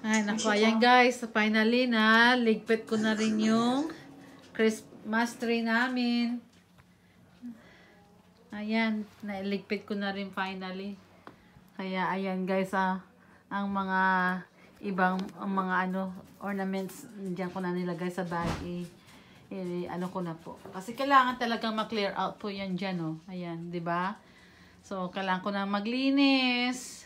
Ay, naku. Ayan guys. Finally na. Ligpit ko na rin yung Christmas tree namin. Ayan. Nailigpit ko na rin finally. Kaya ayan guys ah. Ang mga ibang ang mga ano ornaments diyan ko na nilagay sa bag eh, eh, ano ko na po kasi kailangan talagang ma-clear out po yan diyan oh ayan di ba so kailangan ko na maglinis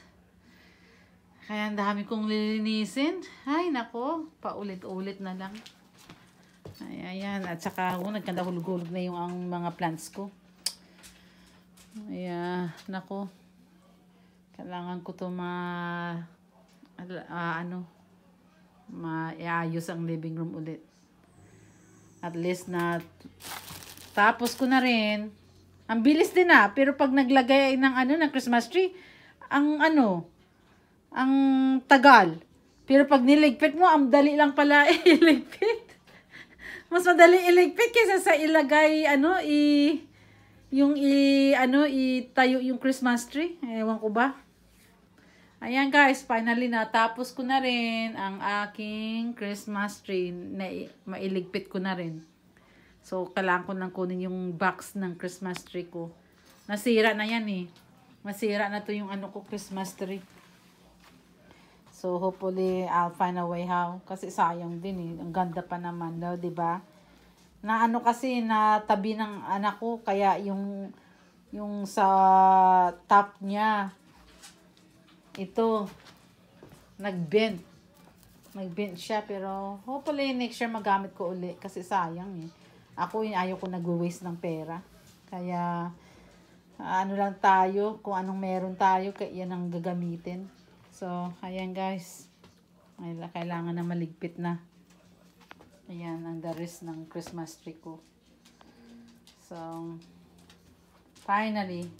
kaya ang dami kong lilinisin. Ay, nako. Paulit-ulit na lang. Ay, ayan. At saka, oh, nagkandahulog-hulog na yung ang mga plants ko. Ayan. Nako. Kailangan ko to ma... Uh, ano? Maiayos ang living room ulit. At least na... Tapos ko na rin. Ang bilis din ah. Pero pag naglagay ng ano, ng Christmas tree, ang ano, ang tagal. Pero pag niligpit mo, ang dali lang pala iligpit. Mas madali iligpit kaysa sa ilagay, ano, i, yung i, ano, itayo yung Christmas tree. Ewan ko ba? Ayan guys, finally natapos ko na rin ang aking Christmas tree na mailigpit ko na rin. So, kailangan ko lang kunin yung box ng Christmas tree ko. Nasira na yan eh. Masira na to yung ano ko Christmas tree. So, hopefully, I'll find a way how. Kasi sayang din eh. Ang ganda pa naman, daw, no? ba diba? Na ano kasi, na tabi ng anak ko. Kaya yung, yung sa top niya, ito, nagbent. bent bent siya. Pero, hopefully, next year magamit ko uli. Kasi sayang eh. Ako, ayaw ko nag-waste ng pera. Kaya, ano lang tayo, kung anong meron tayo, kaya yan ang gagamitin. So, ayan guys. Ay, kailangan na maligpit na. Ayan ang the rest ng Christmas tree ko. So, finally.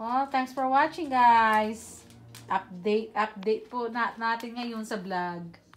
Well, thanks for watching guys. Update, update po na natin ngayon sa vlog.